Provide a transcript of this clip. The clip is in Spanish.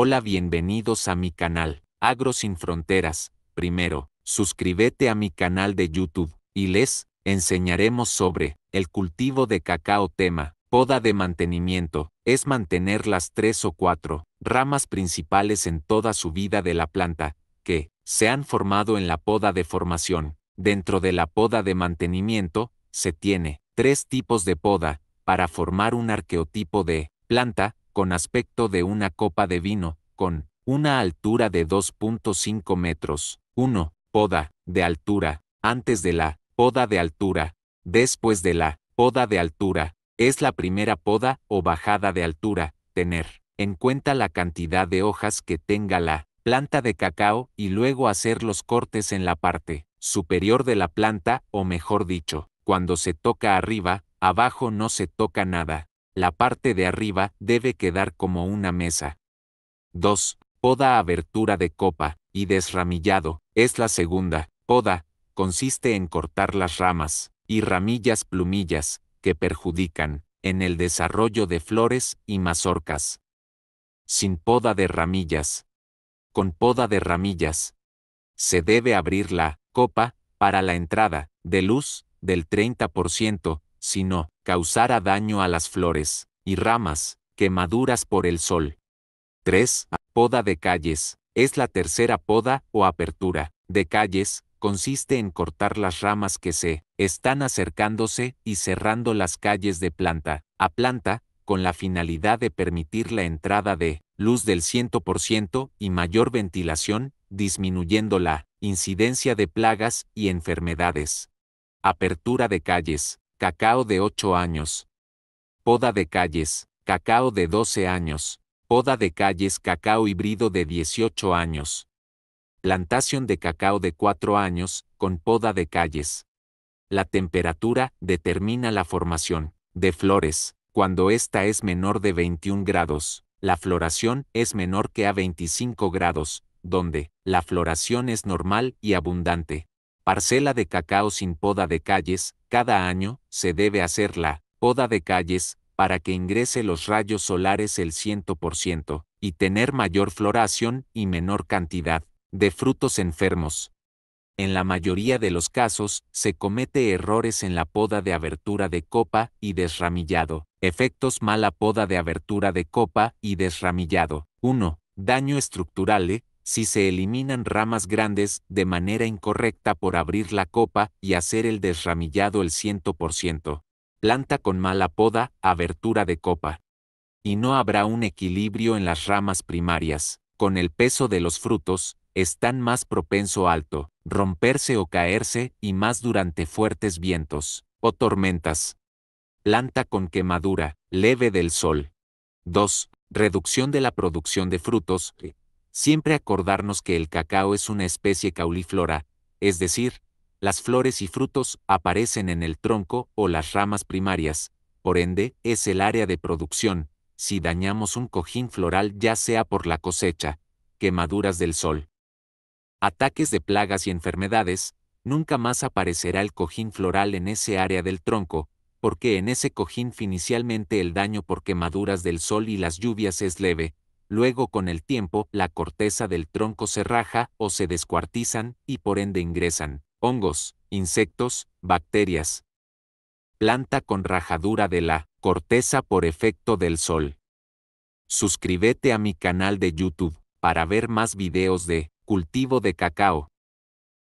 Hola, bienvenidos a mi canal, Agro Sin Fronteras. Primero, suscríbete a mi canal de YouTube y les enseñaremos sobre el cultivo de cacao tema, poda de mantenimiento, es mantener las tres o cuatro ramas principales en toda su vida de la planta, que se han formado en la poda de formación. Dentro de la poda de mantenimiento, se tiene tres tipos de poda, para formar un arqueotipo de planta, con aspecto de una copa de vino, con una altura de 2.5 metros. 1. Poda de altura, antes de la poda de altura, después de la poda de altura, es la primera poda o bajada de altura, tener en cuenta la cantidad de hojas que tenga la planta de cacao y luego hacer los cortes en la parte superior de la planta o mejor dicho, cuando se toca arriba, abajo no se toca nada. La parte de arriba debe quedar como una mesa. 2. Poda abertura de copa y desramillado, es la segunda. Poda, consiste en cortar las ramas y ramillas plumillas, que perjudican, en el desarrollo de flores y mazorcas. Sin poda de ramillas. Con poda de ramillas. Se debe abrir la copa para la entrada de luz del 30%, si no, Causará daño a las flores y ramas, quemaduras por el sol. 3. Poda de calles. Es la tercera poda o apertura de calles, consiste en cortar las ramas que se están acercándose y cerrando las calles de planta a planta, con la finalidad de permitir la entrada de luz del 100% y mayor ventilación, disminuyendo la incidencia de plagas y enfermedades. Apertura de calles cacao de 8 años. Poda de calles, cacao de 12 años. Poda de calles cacao híbrido de 18 años. Plantación de cacao de 4 años, con poda de calles. La temperatura determina la formación de flores, cuando esta es menor de 21 grados. La floración es menor que a 25 grados, donde la floración es normal y abundante parcela de cacao sin poda de calles, cada año se debe hacer la poda de calles para que ingrese los rayos solares el 100% y tener mayor floración y menor cantidad de frutos enfermos. En la mayoría de los casos, se comete errores en la poda de abertura de copa y desramillado. Efectos mala poda de abertura de copa y desramillado. 1. Daño estructural. Eh, si se eliminan ramas grandes de manera incorrecta por abrir la copa y hacer el desramillado el 100%. Planta con mala poda, abertura de copa. Y no habrá un equilibrio en las ramas primarias. Con el peso de los frutos, están más propenso alto, romperse o caerse y más durante fuertes vientos o tormentas. Planta con quemadura, leve del sol. 2. Reducción de la producción de frutos, siempre acordarnos que el cacao es una especie cauliflora, es decir, las flores y frutos aparecen en el tronco o las ramas primarias, por ende, es el área de producción, si dañamos un cojín floral ya sea por la cosecha, quemaduras del sol, ataques de plagas y enfermedades, nunca más aparecerá el cojín floral en ese área del tronco, porque en ese cojín inicialmente el daño por quemaduras del sol y las lluvias es leve, Luego con el tiempo, la corteza del tronco se raja o se descuartizan y por ende ingresan hongos, insectos, bacterias. Planta con rajadura de la corteza por efecto del sol. Suscríbete a mi canal de YouTube para ver más videos de cultivo de cacao.